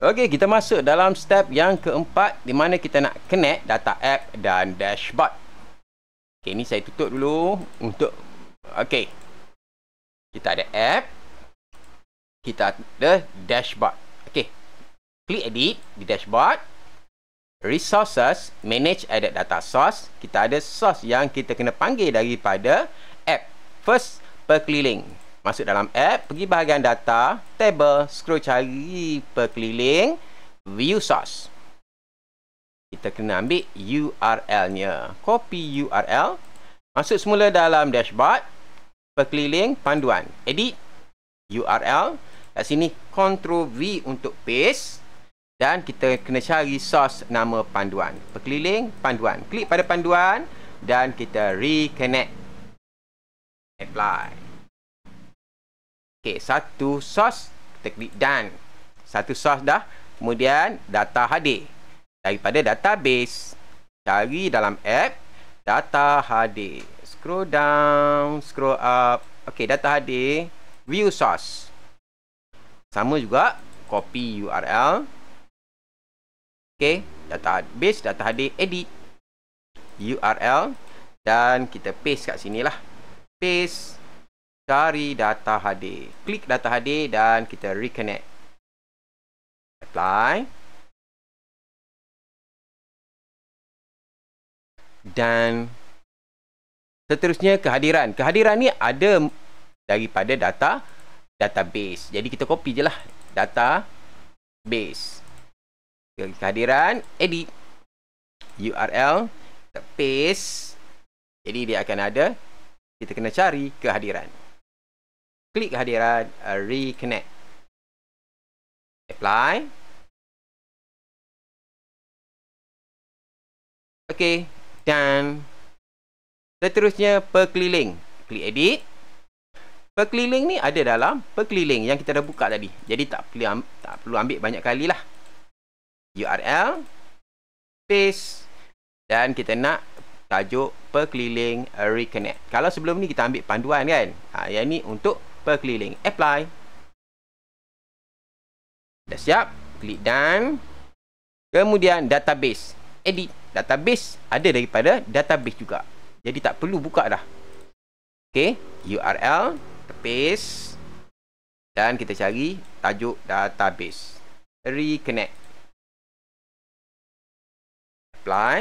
Okey, kita masuk dalam step yang keempat di mana kita nak connect data app dan dashboard. Okey, ni saya tutup dulu untuk okey. Kita ada app, kita ada dashboard. Okey. Klik edit di dashboard. Resources, manage edit data source. Kita ada source yang kita kena panggil daripada app. First, perkeliling masuk dalam app, pergi bahagian data, table, scroll cari perkeliling, view source. Kita kena ambil URL-nya. Copy URL. Masuk semula dalam dashboard. Perkeliling panduan. Edit URL. Kat sini, Ctrl V untuk paste. Dan kita kena cari source nama panduan. Perkeliling panduan. Klik pada panduan. Dan kita reconnect. Apply. Okey, satu sos kita klik done. Satu sos dah. Kemudian data hadir. Daripada database. Cari dalam app data hadir. Scroll down, scroll up. Okey, data hadir, view sos. Sama juga copy URL. Okey, database ha-, data hadir edit URL dan kita paste kat sinilah. Paste cari data hadir. Klik data hadir dan kita reconnect. Apply. Dan seterusnya kehadiran. Kehadiran ni ada daripada data database. Jadi kita copy je lah data base. Kehadiran edit URL paste. Jadi dia akan ada kita kena cari kehadiran klik hadiran uh, reconnect apply ok dan seterusnya perkeliling klik edit perkeliling ni ada dalam perkeliling yang kita dah buka tadi jadi tak perlu, amb tak perlu ambil banyak kali lah url paste dan kita nak tajuk perkeliling uh, reconnect kalau sebelum ni kita ambil panduan kan ha, yang ni untuk perkeliling apply dah siap klik done kemudian database edit database ada daripada database juga jadi tak perlu buka dah Okay, url paste dan kita cari tajuk database reconnect apply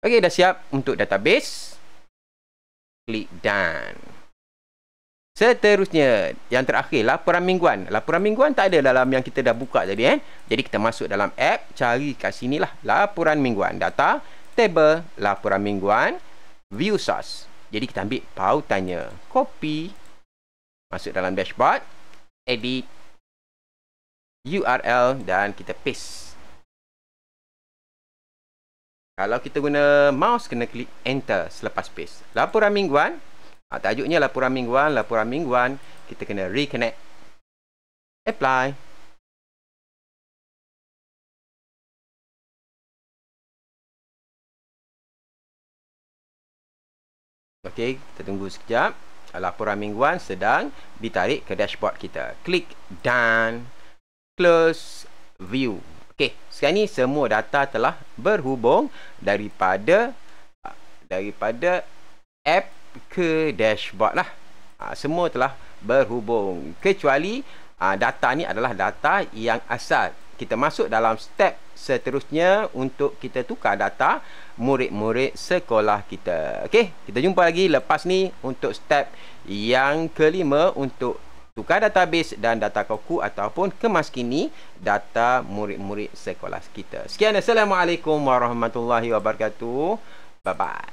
Okey, dah siap untuk database. Klik done. Seterusnya, yang terakhir, laporan mingguan. Laporan mingguan tak ada dalam yang kita dah buka tadi. Eh? Jadi, kita masuk dalam app, cari kat sini lah. Laporan mingguan. Data, table, laporan mingguan, view source. Jadi, kita ambil pautannya. Copy. Masuk dalam dashboard. Edit. URL dan kita paste. Kalau kita guna mouse, kena klik enter selepas paste. Laporan mingguan. Ha, Tajuknya laporan mingguan, laporan mingguan. Kita kena reconnect. Apply. Okey, kita tunggu sekejap. Laporan mingguan sedang ditarik ke dashboard kita. Klik done. Close view. Okey, sekarang ni semua data telah berhubung daripada daripada app ke dashboard lah. Ha, semua telah berhubung kecuali ha, data ni adalah data yang asal. Kita masuk dalam step seterusnya untuk kita tukar data murid-murid sekolah kita. Okey, kita jumpa lagi lepas ni untuk step yang kelima untuk tukar database dan data koku ataupun kemas kini data murid-murid sekolah kita. Sekian. Assalamualaikum warahmatullahi wabarakatuh. Bye-bye.